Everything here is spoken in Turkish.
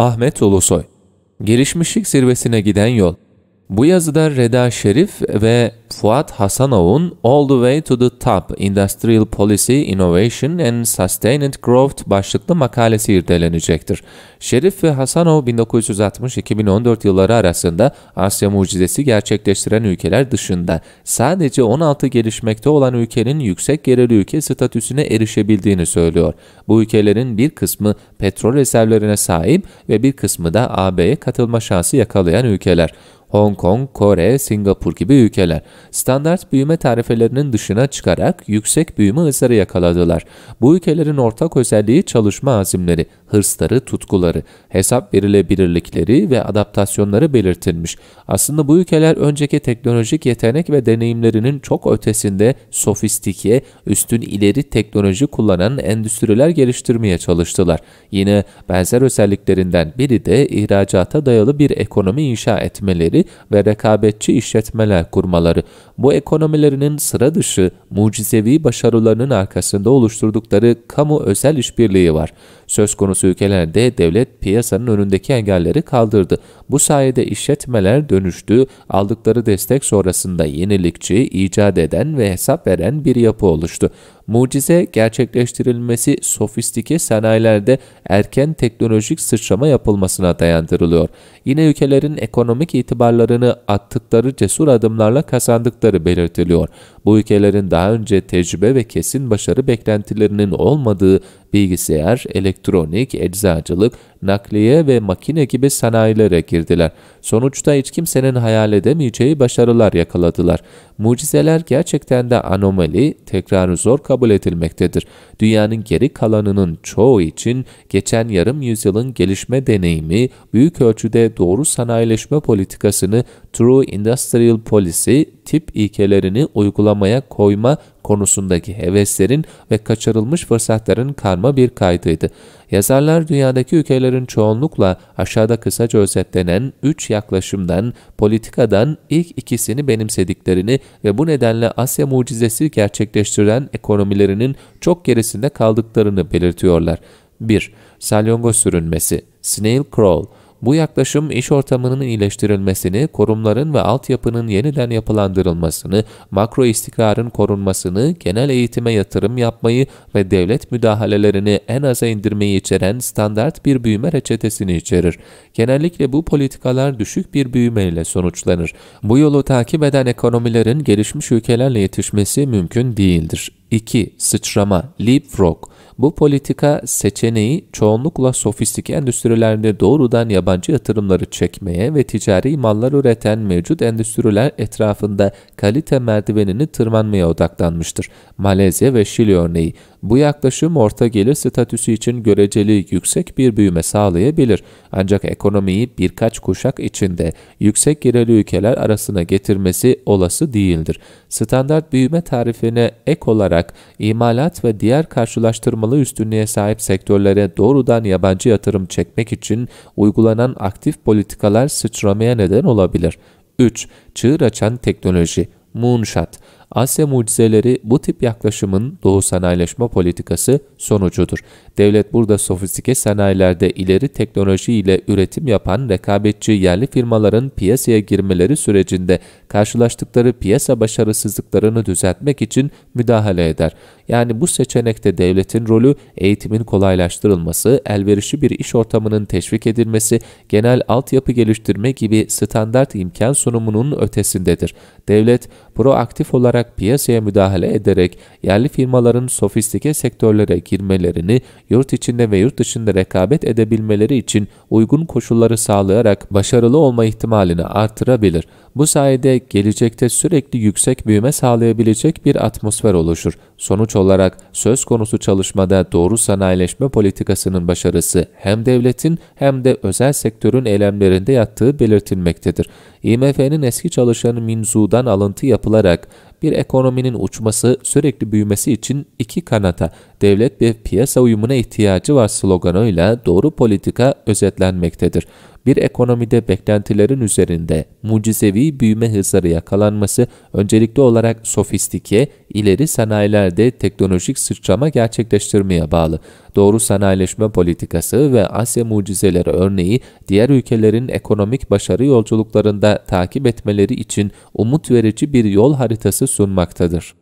Ahmet Ulusoy Gelişmişlik Zirvesine Giden Yol Bu yazıda Reda Şerif ve Fuat Hasanov'un All the Way to the Top Industrial Policy, Innovation and Sustained Growth başlıklı makalesi irdelenecektir. Şerif ve Hasanov 1960-2014 yılları arasında Asya mucizesi gerçekleştiren ülkeler dışında sadece 16 gelişmekte olan ülkenin yüksek gerili ülke statüsüne erişebildiğini söylüyor. Bu ülkelerin bir kısmı petrol rezervlerine sahip ve bir kısmı da AB'ye katılma şansı yakalayan ülkeler. Hong Kong, Kore, Singapur gibi ülkeler standart büyüme tarifelerinin dışına çıkarak yüksek büyüme hızları yakaladılar. Bu ülkelerin ortak özelliği çalışma azimleri, hırsları, tutkuları, hesap verilebilirlikleri ve adaptasyonları belirtilmiş. Aslında bu ülkeler önceki teknolojik yetenek ve deneyimlerinin çok ötesinde sofistike, üstün ileri teknoloji kullanan endüstriler geliştirmeye çalıştılar. Yine benzer özelliklerinden biri de ihracata dayalı bir ekonomi inşa etmeleri işletmeleri ve rekabetçi işletmeler kurmaları, bu ekonomilerinin sıra dışı mucizevi başarılarının arkasında oluşturdukları kamu özel işbirliği var. Söz konusu ülkelerde devlet piyasanın önündeki engelleri kaldırdı. Bu sayede işletmeler dönüştü, aldıkları destek sonrasında yenilikçi, icat eden ve hesap veren bir yapı oluştu. Mucize gerçekleştirilmesi sofistike sanayilerde erken teknolojik sıçrama yapılmasına dayandırılıyor. Yine ülkelerin ekonomik itibarlarını attıkları cesur adımlarla kazandıkları belirtiliyor. Bu ülkelerin daha önce tecrübe ve kesin başarı beklentilerinin olmadığı bilgisayar, elektronik, eczacılık, nakliye ve makine gibi sanayilere girdiler. Sonuçta hiç kimsenin hayal edemeyeceği başarılar yakaladılar. Mucizeler gerçekten de anomali, tekrarı zor kabul edilmektedir. Dünyanın geri kalanının çoğu için geçen yarım yüzyılın gelişme deneyimi büyük ölçüde doğru sanayileşme politikasını True Industrial Policy tip ilkelerini uygulamaya koyma konusundaki heveslerin ve kaçırılmış fırsatların karma bir kaydıydı. Yazarlar dünyadaki ülkelerin çoğunlukla aşağıda kısaca özetlenen üç yaklaşımdan, politikadan ilk ikisini benimsediklerini ve bu nedenle Asya mucizesi gerçekleştiren ekonomilerinin çok gerisinde kaldıklarını belirtiyorlar. 1. Salyangoz sürünmesi Snail crawl bu yaklaşım iş ortamının iyileştirilmesini, kurumların ve altyapının yeniden yapılandırılmasını, makro istikrarın korunmasını, genel eğitime yatırım yapmayı ve devlet müdahalelerini en aza indirmeyi içeren standart bir büyüme reçetesini içerir. Genellikle bu politikalar düşük bir büyüme ile sonuçlanır. Bu yolu takip eden ekonomilerin gelişmiş ülkelerle yetişmesi mümkün değildir. 2. Sıçrama, leapfrog bu politika seçeneği çoğunlukla sofistike endüstrilerde doğrudan yabancı yatırımları çekmeye ve ticari mallar üreten mevcut endüstriler etrafında kalite merdivenini tırmanmaya odaklanmıştır. Malezya ve Şili örneği bu yaklaşım orta gelir statüsü için göreceli yüksek bir büyüme sağlayabilir. Ancak ekonomiyi birkaç kuşak içinde yüksek gelirli ülkeler arasına getirmesi olası değildir. Standart büyüme tarifine ek olarak imalat ve diğer karşılaştırmalı üstünlüğe sahip sektörlere doğrudan yabancı yatırım çekmek için uygulanan aktif politikalar sıçramaya neden olabilir. 3. Çığır açan teknoloji Moonshot Asya mucizeleri bu tip yaklaşımın doğu sanayileşme politikası sonucudur. Devlet burada sofistike sanayilerde ileri teknoloji ile üretim yapan rekabetçi yerli firmaların piyasaya girmeleri sürecinde karşılaştıkları piyasa başarısızlıklarını düzeltmek için müdahale eder. Yani bu seçenekte devletin rolü eğitimin kolaylaştırılması, elverişli bir iş ortamının teşvik edilmesi, genel altyapı geliştirme gibi standart imkan sunumunun ötesindedir. Devlet proaktif olarak olarak piyasaya müdahale ederek yerli firmaların sofistike sektörlere girmelerini, yurt içinde ve yurt dışında rekabet edebilmeleri için uygun koşulları sağlayarak başarılı olma ihtimalini artırabilir. Bu sayede gelecekte sürekli yüksek büyüme sağlayabilecek bir atmosfer oluşur. Sonuç olarak söz konusu çalışmada doğru sanayileşme politikasının başarısı hem devletin hem de özel sektörün eylemlerinde yattığı belirtilmektedir. IMF'nin eski çalışanı Minzu'dan alıntı yapılarak bir ekonominin uçması, sürekli büyümesi için iki kanata devlet ve piyasa uyumuna ihtiyacı var sloganıyla doğru politika özetlenmektedir. Bir ekonomide beklentilerin üzerinde mucizevi büyüme hızları yakalanması öncelikli olarak sofistike, ileri sanayilerde teknolojik sıçrama gerçekleştirmeye bağlı. Doğru sanayileşme politikası ve Asya mucizeleri örneği diğer ülkelerin ekonomik başarı yolculuklarında takip etmeleri için umut verici bir yol haritası sunmaktadır.